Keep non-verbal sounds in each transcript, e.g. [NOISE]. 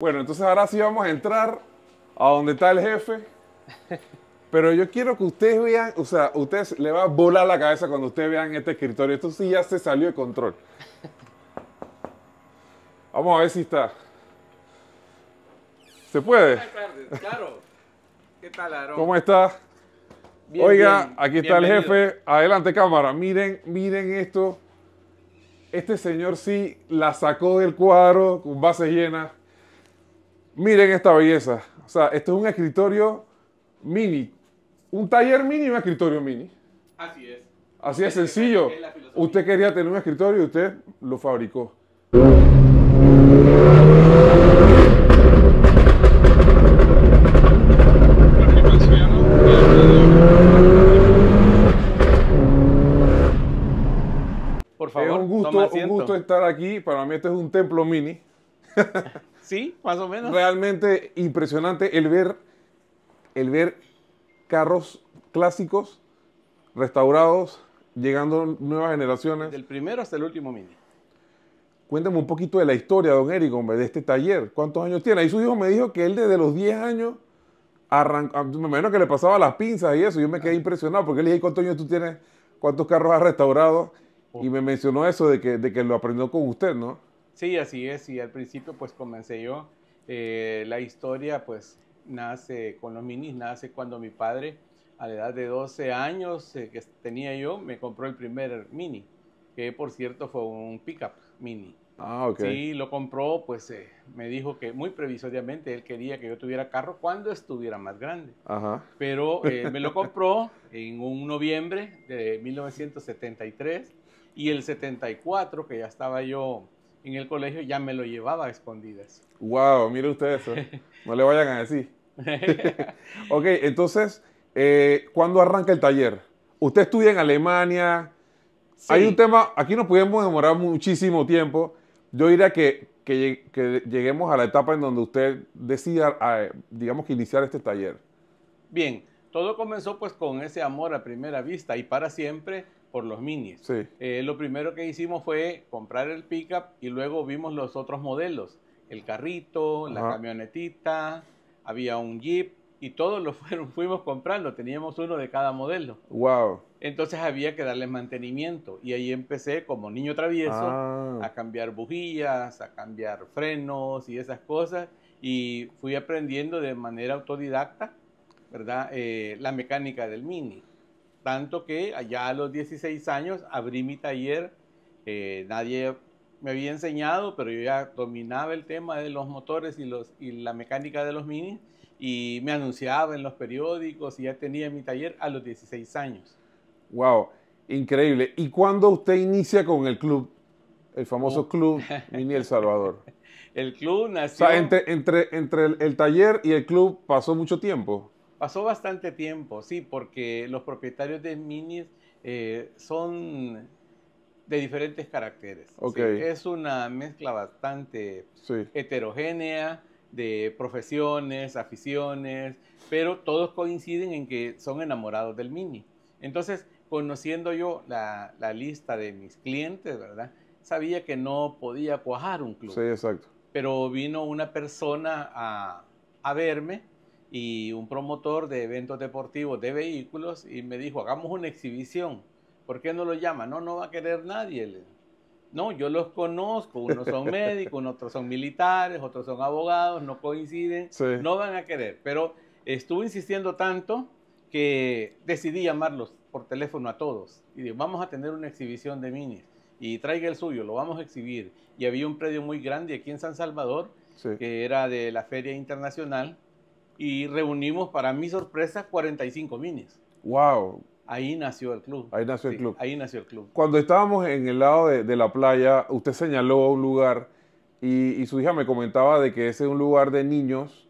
Bueno, entonces ahora sí vamos a entrar a donde está el jefe. [LAUGHS] Pero yo quiero que ustedes vean, o sea, ustedes le va a volar la cabeza cuando ustedes vean este escritorio. Esto sí ya se salió de control. [LAUGHS] Vamos a ver si está. ¿Se puede? ¿Qué tal, ¿Cómo está? Oiga, aquí está el jefe. Adelante, cámara. Miren, miren esto. Este señor sí la sacó del cuadro con base llena Miren esta belleza. O sea, esto es un escritorio mini. Un taller mini y un escritorio mini. Así es. Así es sencillo. usted quería tener un escritorio y usted lo fabricó. Por favor, es un gusto, un gusto estar aquí. Para mí esto es un templo mini. [LAUGHS] Sí, más o menos. Realmente impresionante el ver, el ver carros clásicos restaurados, llegando nuevas generaciones. Del primero hasta el último Mini. Cuéntame un poquito de la historia, don Eric, de este taller. ¿Cuántos años tiene? Y su hijo me dijo que él desde los 10 años arrancó, ah, me imagino que le pasaba las pinzas y eso. Yo me quedé impresionado porque le dije, ¿cuántos años tú tienes? ¿Cuántos carros has restaurado? Oh. Y me mencionó eso de que lo aprendió con usted, ¿no? Sí, así es, y al principio pues comencé yo. Eh, la historia pues nace con los minis, nace cuando mi padre a la edad de 12 años eh, que tenía yo, me compró el primer mini, que por cierto fue un pickup mini. Ah, ok. Sí, lo compró, pues eh, me dijo que muy previsoriamente él quería que yo tuviera carro cuando estuviera más grande. Ajá. Pero me lo [LAUGHS] compró en un noviembre de 1973 y el 74, que ya estaba yo en el colegio ya me lo llevaba a escondidas. ¡Wow! Mire usted eso. No le vayan a decir. [LAUGHS] ok, entonces, eh, ¿cuándo arranca el taller? Usted estudia en Alemania. Hay un tema, aquí nos podemos demorar muchísimo tiempo. Yo diría que, que, lleguemos a la etapa en donde usted decida, digamos que iniciar este taller. Bien, todo comenzó pues con ese amor a primera vista y para siempre por los minis. Sí. Eh, lo primero que hicimos fue comprar el pickup y luego vimos los otros modelos, el carrito, la camionetita, había un jeep y todos los [LAUGHS] fuimos comprando, teníamos uno de cada modelo. Wow. Entonces había que darle mantenimiento y ahí empecé como niño travieso ah. a cambiar bujías, a cambiar frenos y esas cosas y fui aprendiendo de manera autodidacta, ¿verdad? Eh, la mecánica del mini tanto que allá a los 16 años abrí mi taller, eh, nadie me había enseñado, pero yo ya dominaba el tema de los motores y, los, y la mecánica de los minis y me anunciaba en los periódicos y ya tenía mi taller a los 16 años. ¡Wow! Increíble. ¿Y cuándo usted inicia con el club? El famoso club Mini El Salvador. [LAUGHS] el club nació... O sea, entre, entre, el, el taller y el club pasó mucho tiempo. Pasó bastante tiempo, sí, porque los propietarios de minis eh, son de diferentes caracteres. Es una mezcla bastante heterogénea de profesiones, aficiones, pero todos coinciden en que son enamorados del mini. Entonces, conociendo yo la, lista de mis clientes, ¿verdad? Sabía que no podía cuajar un club. Sí, exacto. Pero vino una persona a verme y un promotor de eventos deportivos de vehículos y me dijo, hagamos una exhibición. ¿Por qué no lo llama? No, no va a querer nadie. No, yo los conozco, unos son [LAUGHS] médicos, otros son militares, otros son abogados, no coinciden, no van a querer. Pero estuve insistiendo tanto que decidí llamarlos por teléfono a todos y digo, vamos a tener una exhibición de minis y traiga el suyo, lo vamos a exhibir. Y había un predio muy grande aquí en San Salvador, que era de la Feria Internacional, y reunimos, para mi sorpresa, 45 minis. ¡Wow! Ahí nació el club. Ahí nació el club. Ahí nació el club. Cuando estábamos en el lado de, la playa, usted señaló un lugar y, su hija me comentaba de que ese es un lugar de niños,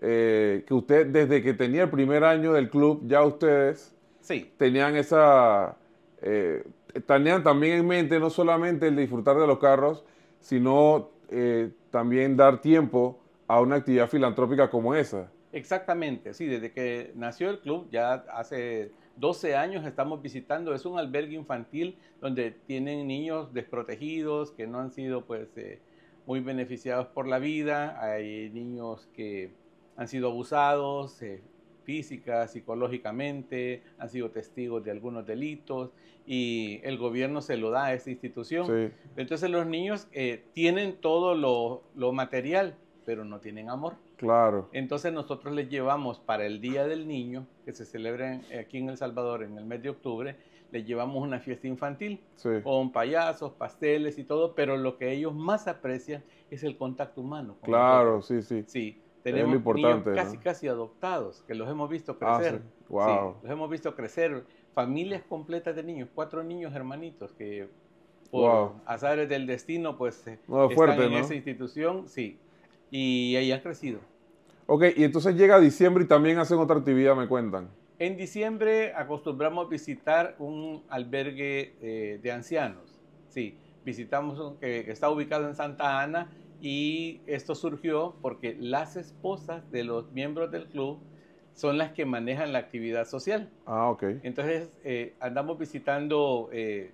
eh, que usted desde que tenía el primer año del club, ya ustedes sí. tenían esa... Eh, tenían también en mente no solamente el disfrutar de los carros, sino eh, también dar tiempo a una actividad filantrópica como esa. Exactamente, sí, desde que nació el club, ya hace 12 años estamos visitando, es un albergue infantil donde tienen niños desprotegidos que no han sido pues eh, muy beneficiados por la vida, hay niños que han sido abusados eh, física, psicológicamente, han sido testigos de algunos delitos y el gobierno se lo da a esta institución. Entonces los niños eh, tienen todo lo, lo material pero no tienen amor. Claro. Entonces nosotros les llevamos para el Día del Niño, que se celebra aquí en El Salvador en el mes de octubre, les llevamos una fiesta infantil con payasos, pasteles y todo, pero lo que ellos más aprecian es el contacto humano. claro, sí, sí. Sí, tenemos importante, niños casi, casi adoptados, que los hemos visto ah, crecer. los hemos visto crecer, familias completas de niños, cuatro niños hermanitos que por del destino, pues están en esa institución, sí y ahí han crecido. Ok, y entonces llega diciembre y también hacen otra actividad, me cuentan. En diciembre acostumbramos a visitar un albergue eh, de ancianos. Sí, visitamos que, está ubicado en Santa Ana y esto surgió porque las esposas de los miembros del club son las que manejan la actividad social. Ah, ok. Entonces eh, andamos visitando eh,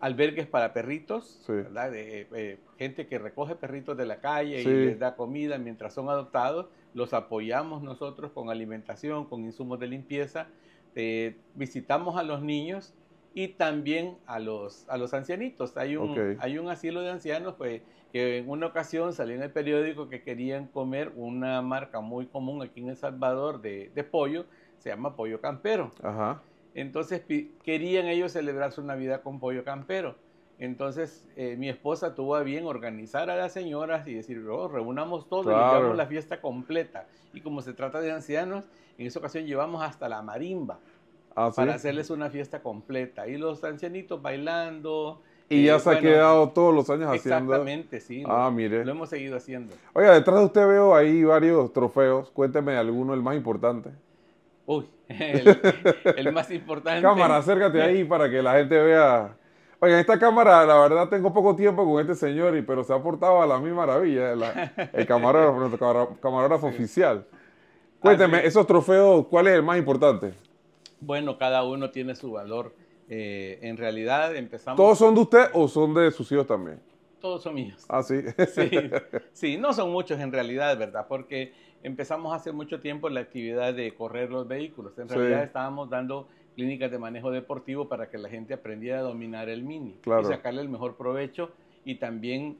albergues para perritos, ¿verdad? Eh, gente que recoge perritos de la calle y les da comida mientras son adoptados, los apoyamos nosotros con alimentación, con insumos de limpieza, eh, visitamos a los niños y también a los, a los ancianitos. Hay un, hay un asilo de ancianos pues, que en una ocasión salió en el periódico que querían comer una marca muy común aquí en El Salvador de, de pollo, se llama pollo campero. Ajá entonces querían ellos celebrar su Navidad con pollo campero. Entonces eh, mi esposa tuvo a bien organizar a las señoras y decir, oh, reunamos todo y llevamos la fiesta completa. Y como se trata de ancianos, en esa ocasión llevamos hasta la marimba ah, para hacerles una fiesta completa. Y los ancianitos bailando, y ya eh, se ha quedado todos los años haciendo. Exactamente, sí. Ah, lo, Lo hemos seguido haciendo. Oiga, detrás de usted veo ahí varios trofeos. Cuénteme alguno, el más importante. Uy, [LAUGHS] [LAUGHS] el, más importante. Cámara, acércate ahí para que la gente vea. Oigan, esta cámara, la verdad, tengo poco tiempo con este señor, y, pero se ha portado a la misma maravilla, el camarógrafo, camarógrafo oficial. Cuénteme, esos trofeos, ¿cuál es el más importante? Bueno, cada uno tiene su valor. Eh, en realidad empezamos... ¿Todos son de usted o son de sus hijos también? Todos son míos. Ah, Sí, [LAUGHS] sí no son muchos en realidad, ¿verdad? Porque empezamos hace mucho tiempo la actividad de correr los vehículos. En realidad estábamos dando clínicas de manejo deportivo para que la gente aprendiera a dominar el mini claro. y sacarle el mejor provecho y también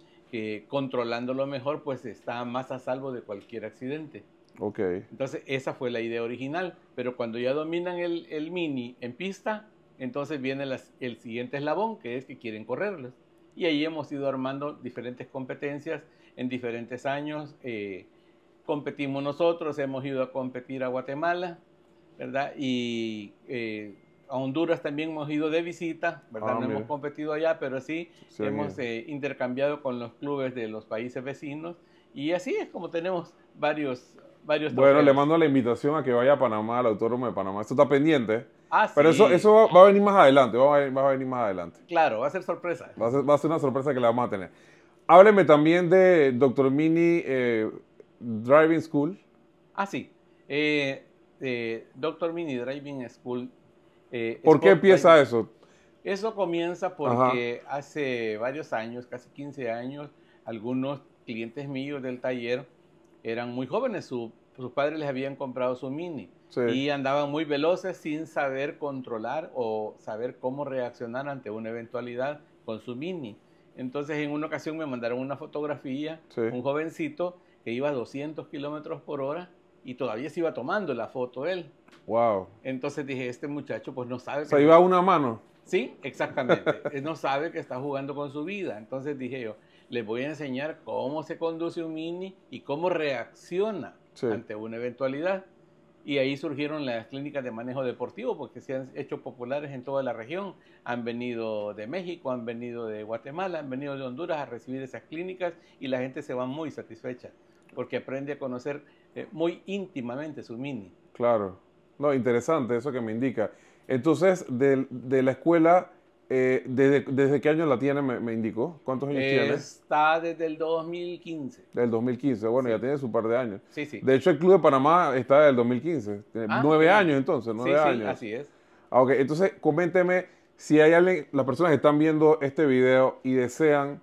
controlándolo mejor pues está más a salvo de cualquier accidente. Okay. Entonces esa fue la idea original, pero cuando ya dominan el, el mini en pista, entonces viene el siguiente eslabón que es que quieren correrlos. Y ahí hemos ido armando diferentes competencias en diferentes años. Eh, competimos nosotros, hemos ido a competir a Guatemala, ¿verdad? Y eh, a Honduras también hemos ido de visita, ¿verdad? Ah, no hemos competido allá, pero sí, hemos eh, intercambiado con los clubes de los países vecinos y así es como tenemos varios... varios bueno, le mando la invitación a que vaya a Panamá, al Autónomo de Panamá. Esto está pendiente. ¿eh? Ah, sí. Pero eso, eso va, a venir más adelante, va a, venir más adelante. Claro, va a ser sorpresa. Va a ser, una sorpresa que la vamos a tener. Hábleme también de Doctor Mini, Driving School. Ah, sí. Eh, eh, Doctor Mini Driving School. Eh, ¿Por qué empieza eso? Eso comienza porque hace varios años, casi 15 años, algunos clientes míos del taller eran muy jóvenes. sus padres les habían comprado su Mini. Y andaban muy veloces sin saber controlar o saber cómo reaccionar ante una eventualidad con su Mini. Entonces, en una ocasión me mandaron una fotografía, un jovencito que iba a 200 kilómetros por hora y todavía se iba tomando la foto él. Wow. Entonces dije, este muchacho pues no sabe. Se iba a una mano. Sí, exactamente. [LAUGHS] no sabe que está jugando con su vida. Entonces dije yo, les voy a enseñar cómo se conduce un mini y cómo reacciona ante una eventualidad. Y ahí surgieron las clínicas de manejo deportivo, porque se han hecho populares en toda la región. Han venido de México, han venido de Guatemala, han venido de Honduras a recibir esas clínicas y la gente se va muy satisfecha porque aprende a conocer eh, muy íntimamente su mini. Claro. No, interesante eso que me indica. Entonces, de, la escuela, eh, desde, qué año la tiene? Me, indicó. ¿Cuántos años eh, tiene? Está desde el 2015. Del 2015, bueno, ya tiene su par de años. Sí, sí. De hecho, el Club de Panamá está del 2015. Ah, nueve años entonces, nueve sí, años. así es. Ah, ok, entonces coménteme si hay alguien, las personas que están viendo este video y desean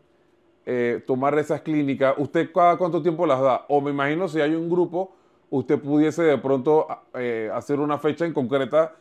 eh, tomar esas clínicas, ¿usted cada cuánto tiempo las da? O me imagino si hay un grupo, usted pudiese de pronto ah, eh, hacer una fecha en concreta.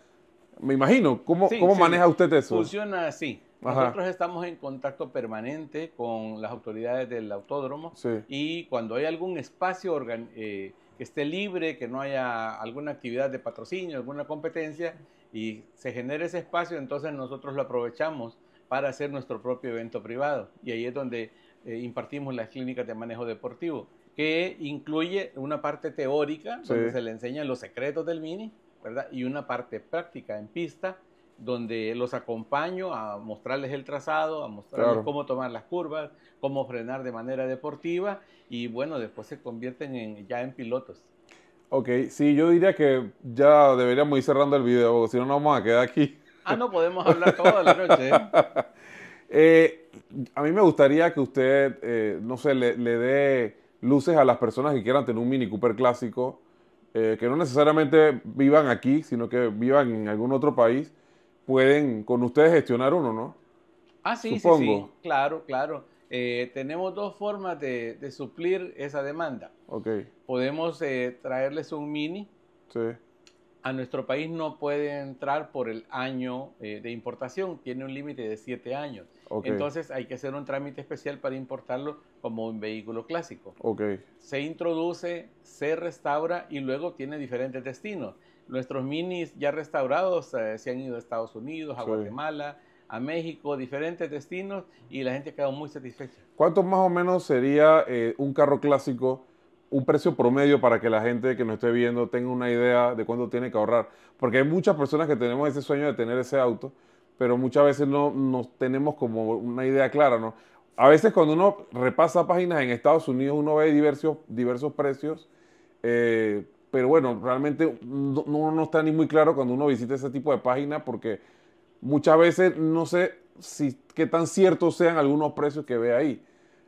Me imagino, ¿cómo, cómo maneja usted eso? Funciona así. Nosotros estamos en contacto permanente con las autoridades del autódromo y cuando hay algún espacio eh, que esté libre, que no haya alguna actividad de patrocinio, alguna competencia y se genere ese espacio, entonces nosotros lo aprovechamos para hacer nuestro propio evento privado. Y ahí es donde eh, impartimos las clínicas de manejo deportivo, que incluye una parte teórica, donde se le enseñan los secretos del mini, ¿verdad? Y una parte práctica en pista, donde los acompaño a mostrarles el trazado, a mostrarles cómo tomar las curvas, cómo frenar de manera deportiva y bueno, después se convierten en, ya en pilotos. Ok, sí, yo diría que ya deberíamos ir cerrando el video, si no nos vamos a quedar aquí. Ah, no, podemos hablar toda la noche. ¿eh? [LAUGHS] Eh, a mí me gustaría que usted, eh, no sé, le, dé luces a las personas que quieran tener un Mini Cooper clásico, eh, que no necesariamente vivan aquí, sino que vivan en algún otro país, pueden con ustedes gestionar uno, ¿no? Ah, sí, sí, sí, claro, claro. Eh, tenemos dos formas de, suplir esa demanda. Ok. Podemos traerles un Mini. Sí a nuestro país no puede entrar por el año eh, de importación, tiene un límite de siete años. Entonces hay que hacer un trámite especial para importarlo como un vehículo clásico. Se introduce, se restaura y luego tiene diferentes destinos. Nuestros minis ya restaurados eh, se han ido a Estados Unidos, a Guatemala, a México, diferentes destinos y la gente ha quedado muy satisfecha. ¿Cuánto más o menos sería eh, un carro clásico? un precio promedio para que la gente que nos esté viendo tenga una idea de cuánto tiene que ahorrar. Porque hay muchas personas que tenemos ese sueño de tener ese auto, pero muchas veces no nos tenemos como una idea clara, ¿no? A veces cuando uno repasa páginas en Estados Unidos, uno ve diversos, diversos precios, eh, pero bueno, realmente no, no está ni muy claro cuando uno visita ese tipo de páginas porque muchas veces no sé si, qué tan ciertos sean algunos precios que ve ahí.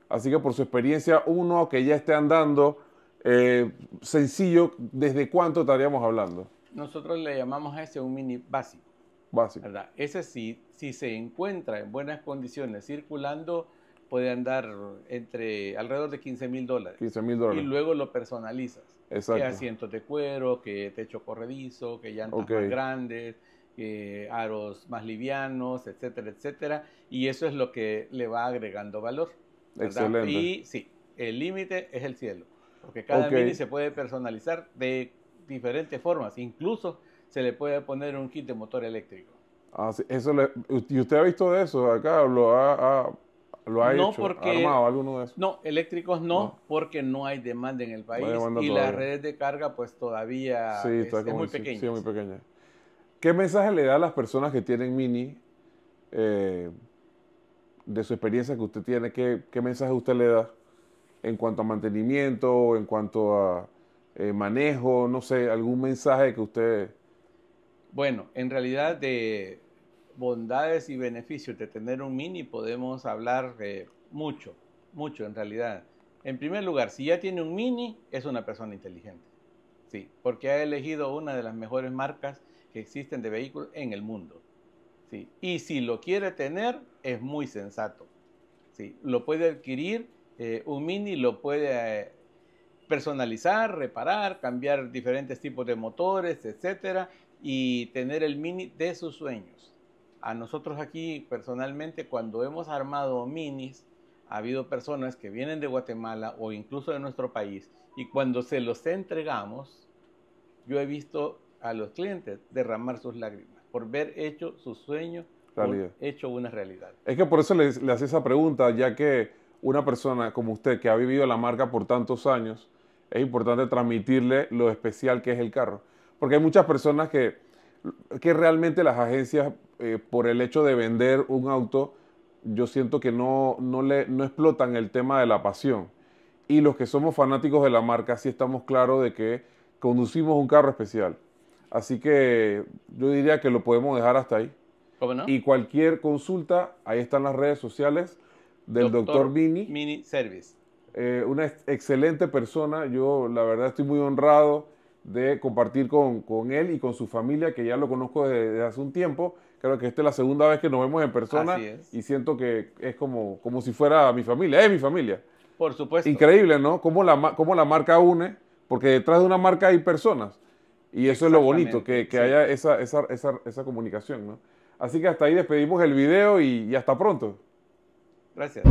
Así que por su experiencia, uno que ya esté andando eh, sencillo, ¿desde cuánto estaríamos hablando? Nosotros le llamamos a ese un mini básico. Básico. ¿verdad? Ese sí, si se encuentra en buenas condiciones circulando, puede andar entre alrededor de 15 mil dólares. mil dólares. Y luego lo personalizas. Exacto. Que asientos de cuero, que techo corredizo, que llantas más grandes, que aros más livianos, etcétera, etcétera. Y eso es lo que le va agregando valor. Excelente. Y sí, el límite es el cielo porque cada mini se puede personalizar de diferentes formas, incluso se le puede poner un kit de motor eléctrico. Ah, eso ¿Y usted ha visto de eso acá? ¿Lo ha, ha, lo ha ¿Armado alguno de esos? No, eléctricos no, porque no hay demanda en el país y las redes de carga pues todavía son muy pequeña. ¿Qué mensaje le da a las personas que tienen mini eh, de su experiencia que usted tiene? qué mensaje usted le da? en cuanto a mantenimiento, en cuanto a eh, manejo, no sé, algún mensaje que usted... Bueno, en realidad de bondades y beneficios de tener un mini podemos hablar mucho, mucho en realidad. En primer lugar, si ya tiene un mini, es una persona inteligente. Sí, porque ha elegido una de las mejores marcas que existen de vehículos en el mundo. Sí, y si lo quiere tener, es muy sensato. Sí, lo puede adquirir eh, un Mini lo puede eh, personalizar, reparar, cambiar diferentes tipos de motores, etcétera, y tener el Mini de sus sueños. A nosotros aquí personalmente cuando hemos armado minis, ha habido personas que vienen de Guatemala o incluso de nuestro país y cuando se los entregamos, yo he visto a los clientes derramar sus lágrimas por ver hecho su sueño, hecho una realidad. Es que por eso le, hacía esa pregunta, ya que una persona como usted que ha vivido la marca por tantos años, es importante transmitirle lo especial que es el carro. Porque hay muchas personas que, que realmente las agencias, eh, por el hecho de vender un auto, yo siento que no, le, no explotan el tema de la pasión. Y los que somos fanáticos de la marca, sí estamos claros de que conducimos un carro especial. Así que yo diría que lo podemos dejar hasta ahí. Y cualquier consulta, ahí están las redes sociales del doctor, Mini. Mini Service. Eh, una excelente persona, yo la verdad estoy muy honrado de compartir con, con, él y con su familia, que ya lo conozco desde, hace un tiempo. Creo que esta es la segunda vez que nos vemos en persona y siento que es como, como si fuera mi familia, es mi familia. Por supuesto. Increíble, ¿no? Cómo la, cómo la marca une, porque detrás de una marca hay personas. Y eso es lo bonito, que, que haya esa, esa, esa, esa comunicación, ¿no? Así que hasta ahí despedimos el video y hasta pronto. Gracias.